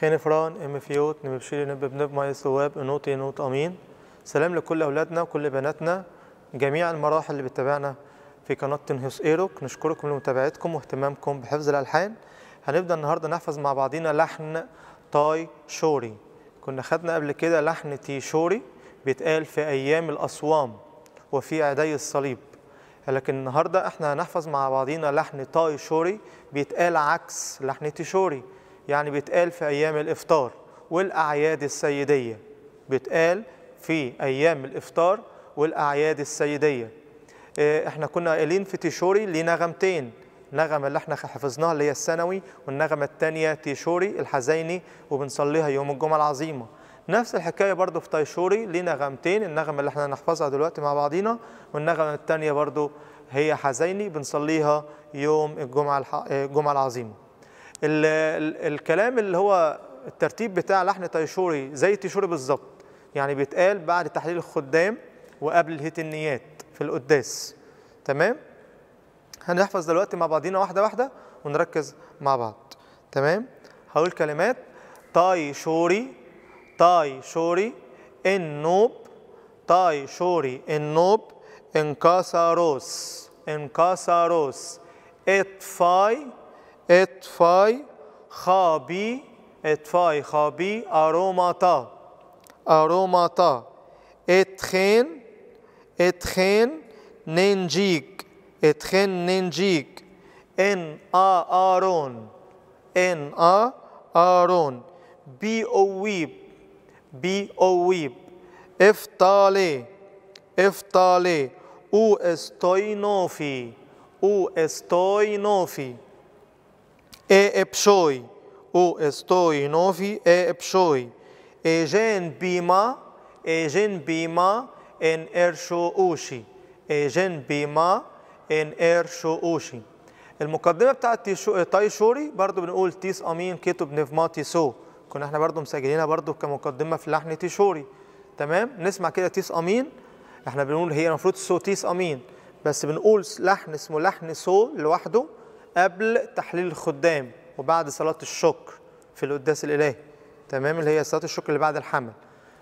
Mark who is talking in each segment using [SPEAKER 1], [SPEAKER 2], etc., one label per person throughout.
[SPEAKER 1] خين فران ام فيوت نب بشير نب بنب ماي ثواب نوط نوط امين سلام لكل اولادنا وكل بناتنا جميع المراحل اللي بتتابعنا في قناه تنهس ايروك نشكركم لمتابعتكم واهتمامكم بحفظ الالحان هنبدا النهارده نحفظ مع بعضينا لحن تاي شوري كنا خدنا قبل كده لحن تي شوري بيتقال في ايام الاصوام وفي عدي الصليب لكن النهارده احنا هنحفظ مع بعضينا لحن تاي شوري بيتقال عكس لحن تي شوري يعني بيتقال في أيام الإفطار والأعياد السيدية بيتقال في أيام الإفطار والأعياد السيدية آه، احنا كنا قايلين في تيشوري ليه نغمتين النغمة اللي احنا حفظناها اللي هي الثانوي والنغمة الثانية تيشوري الحزيني وبنصليها يوم الجمعة العظيمة نفس الحكاية برضو في تيشوري ليه نغمتين النغمة اللي احنا هنحفظها دلوقتي مع بعضينا والنغمة الثانية برضو هي حزيني بنصليها يوم الجمعة آه، الجمعة العظيمة ال الكلام اللي هو الترتيب بتاع لحن تيشوري زي تيشوري بالظبط يعني بيتقال بعد تحليل الخدام وقبل الهتنيات في القداس تمام هنحفظ دلوقتي مع بعضينا واحده واحده ونركز مع بعض تمام هقول كلمات تاي شوري تاي شوري النوب تاي شوري النوب انكاساروس انكاساروس اطفاي اتفاي خابي اتفاي خابي اروماتا اروماتا اتخين اتخين نينجيك اتخين نينجيك ان ا ارون ان ا ارون بي اويب بي اويب افتالي افتالي او استوي نوفي او استوي نوفي e, e pshoj, u e stoj novi e pshoj. E gjen e bima, e gjen bima, en ershu ushi. E gjen bima, en ershu ushi. المقدمة بتاعت تاي شوري برضو بنقول تيس أمين كيتو بنفما تيسو كنا احنا برضو مسجلينها برضو كمقدمة في لحن تي شوري تمام نسمع كده تيس أمين احنا بنقول هي المفروض سو تيس أمين بس بنقول لحن اسمه لحن سو لوحده قبل تحليل الخدام وبعد صلاة الشكر في القداس الإلهي تمام اللي هي صلاة الشكر اللي بعد الحمل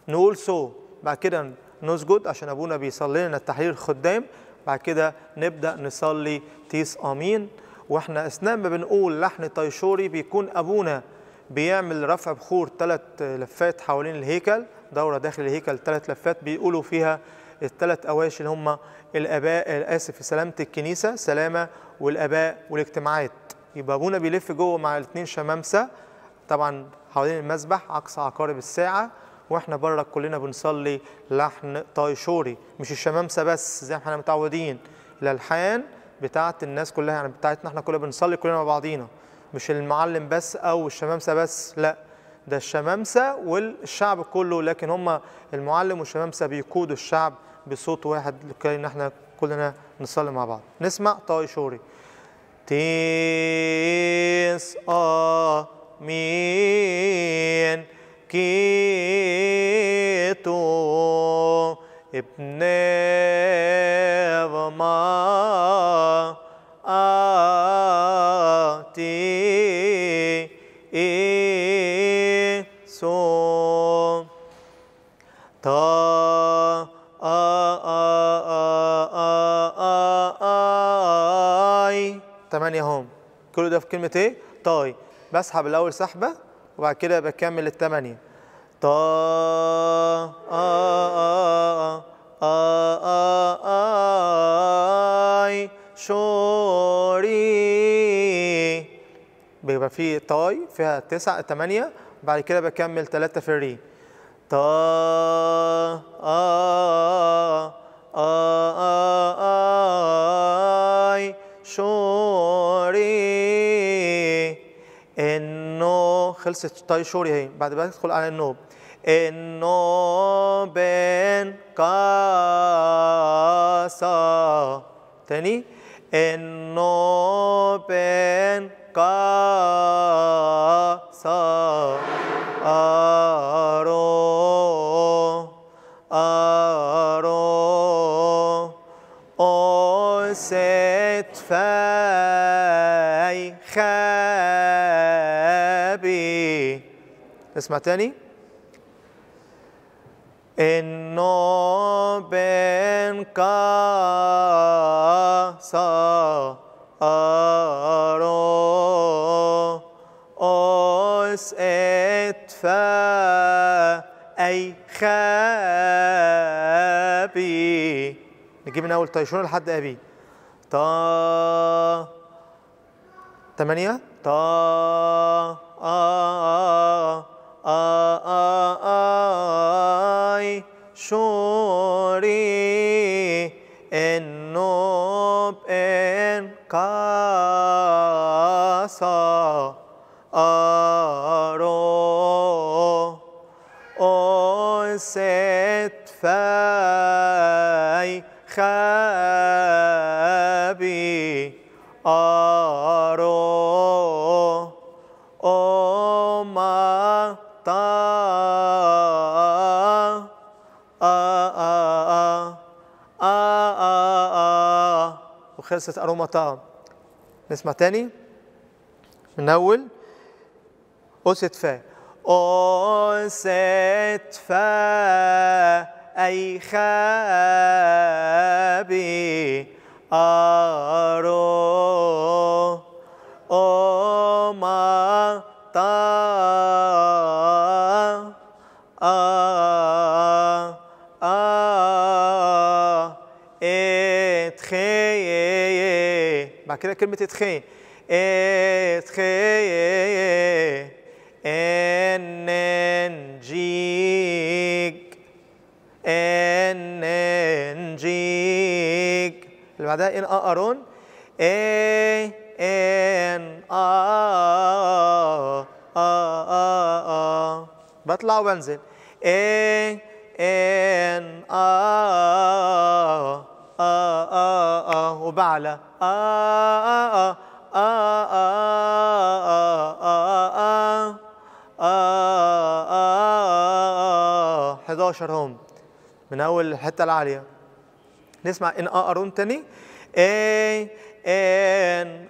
[SPEAKER 1] نقول سو بعد كده نسجد عشان أبونا بيصلي لنا التحليل الخدام بعد كده نبدأ نصلي تيس أمين واحنا أثناء ما بنقول لحن طيشوري بيكون أبونا بيعمل رفع بخور ثلاث لفات حوالين الهيكل دورة داخل الهيكل ثلاث لفات بيقولوا فيها الثلاث أواشي اللي هم الآباء آسف سلامة الكنيسة سلامة والآباء والاجتماعات يبقى أبونا بيلف جوه مع الاثنين شمامسة طبعا حوالين المسبح عكس عقارب الساعة واحنا بره كلنا بنصلي لحن طايشوري مش الشمامسة بس زي ما احنا متعودين الألحان بتاعة الناس كلها يعني بتاعتنا احنا كلنا بنصلي كلنا مع بعضينا مش المعلم بس أو الشمامسة بس لأ ده الشمامسه والشعب كله لكن هم المعلم والشمامسه بيقودوا الشعب بصوت واحد لكي ان احنا كلنا نصلي مع بعض نسمع طاي شوري تيس آ كيتو ابني كل ده في كلمه ايه طاي بسحب الاول سحبه وبعد كده بكمل الثمانيه طا آي شوري بيبقى في طاي فيها تسعة ثمانية بعد كده بكمل ثلاثة في الري طا آي شوري انه خلصت طي شوري اهي بعد ما ندخل على النوب النوب قاسا تاني بين قاسا أرو أرو أوست فاسا نسمع تاني إنو بين كاسا أرو أوس إتفا أي خابي نجيب من أول طيشون لحد أبي تا تمانية تا آه آه I shori en nob en خلصت أروماتها نسمع تاني من أول أوست فا أوست فا أي خابي أرو أو ما مع كده كلمه تخي تخي ان نجيك ان نجيك اللي بعدها ان اقرون ان اه بطلع وبنزل اي ان اه آه آه آه وبعلى آه آه آه آه آه آه 11 هون من أول الحتة العالية نسمع إن أقرون تاني إن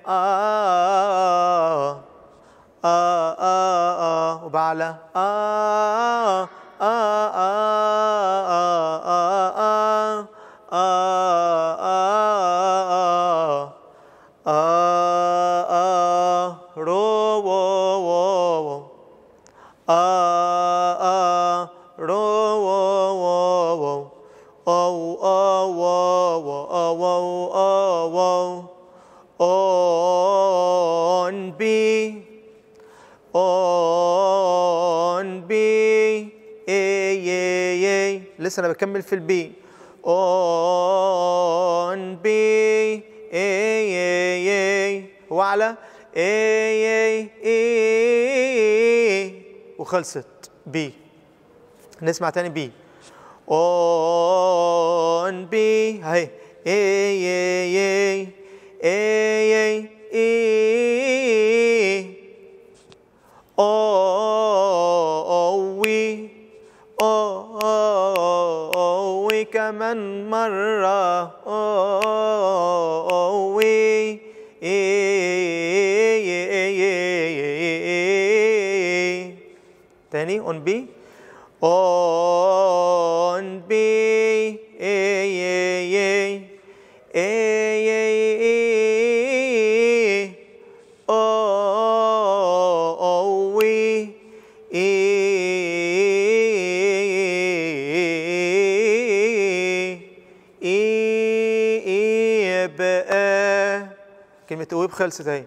[SPEAKER 1] آه آه آه وبعلى آه آه آه لسه انا بكمل في البي اون بي اي اي اي هو اعلى اي اي اي وخلصت بي نسمع تاني بي اون بي هاي اي اي اي اي اي او إيه. وي oh, oh, كمان مرة او oh, اي تاني يعني on B on B A A A A A A O O E E E E بقى كلمة ويب خلصت اهي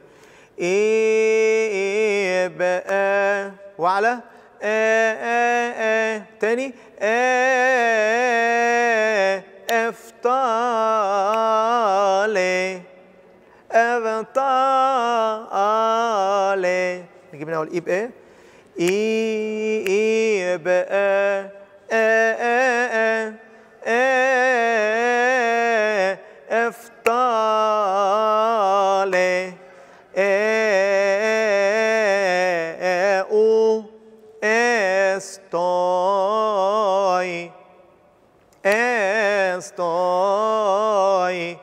[SPEAKER 1] ايه eh, بقى eh, eh, وعلى آآ آه، آآ آه، آه. تاني آآ أفطالي أبطالي نجيب من أول إيه بإيه إيه بقى يستوي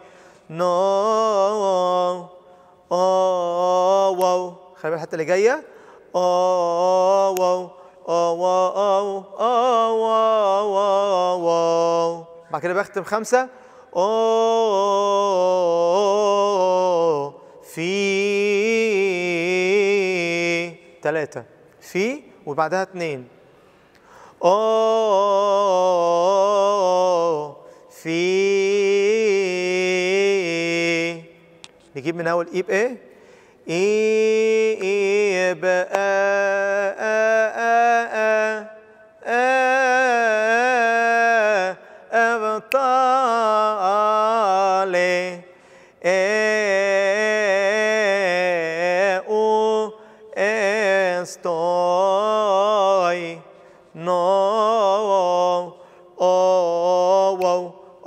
[SPEAKER 1] oh, واو خلي بالك الحته اللي جايه بعد كده بختم خمسه في ثلاثه في وبعدها اثنين او في نجيب من اول ايه بايه إيه بقى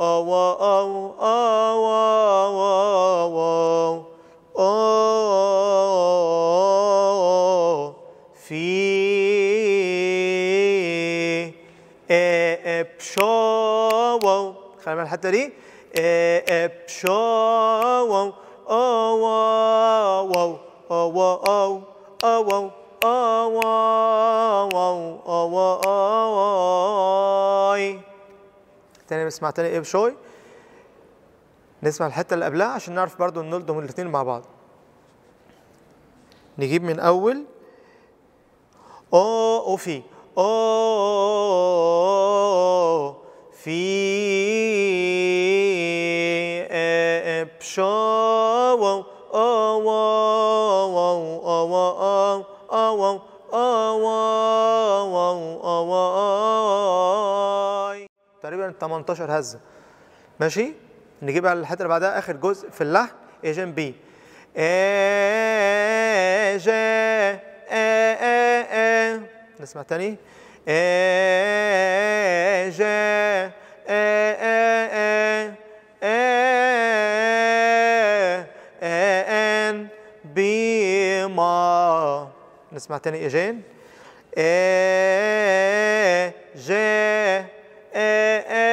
[SPEAKER 1] أوا أو أوا أوا أوا في إبشاو خلينا الحتة دي إبشاو أوا أوا أوا أوا نسمع تاني ايه بشوي نسمع الحته اللي قبلها عشان نعرف برضو نلضم الاثنين مع بعض نجيب من اول او او في او في إيه، إيه، بشوي 18 هزه ماشي نجيب على الحته اللي بعدها اخر جزء في اللحن اي جيم بي اي جي اي اي نسمع تاني اي جي اي اي اي نسمع تاني إيجين إيه جي إيه إيه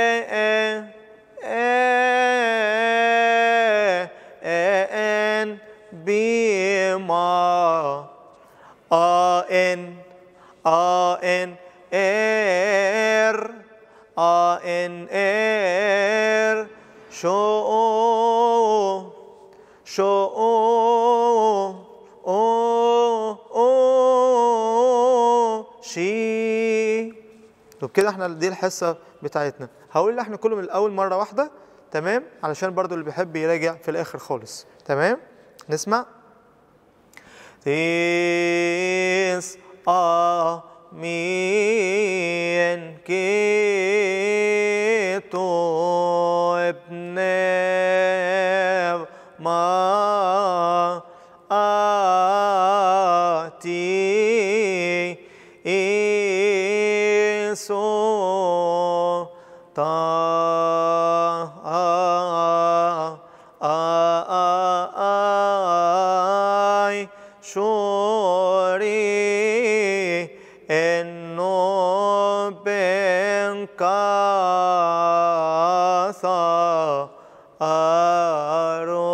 [SPEAKER 1] بما آن آن إير آن إير شو شو شي طب كده احنا دي الحصة بتاعتنا هقول احنا كله من الأول مرة واحدة تمام علشان برضو اللي بيحب يراجع في الآخر خالص تمام نسمع This are me and نوري النوب انقاصا أرو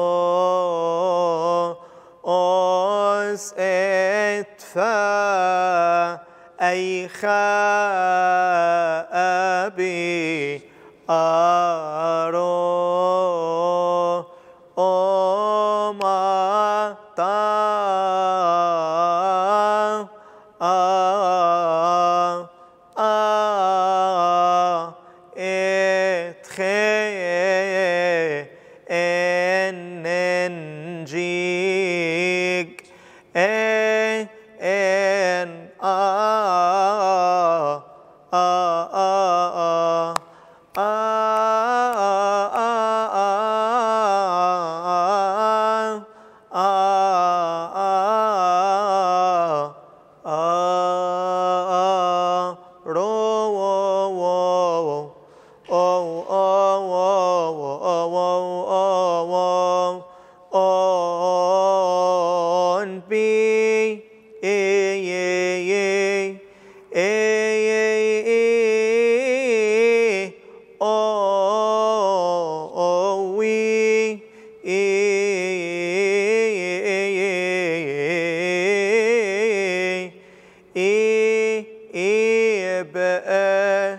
[SPEAKER 1] أس اتفا أي خابي أرو uh, يبقى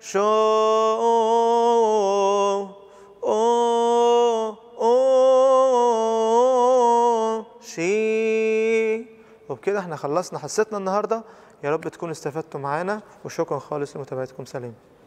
[SPEAKER 1] شي وبكده احنا خلصنا حصتنا النهارده يا رب تكونوا استفدتوا معانا وشكرا خالص لمتابعتكم سليم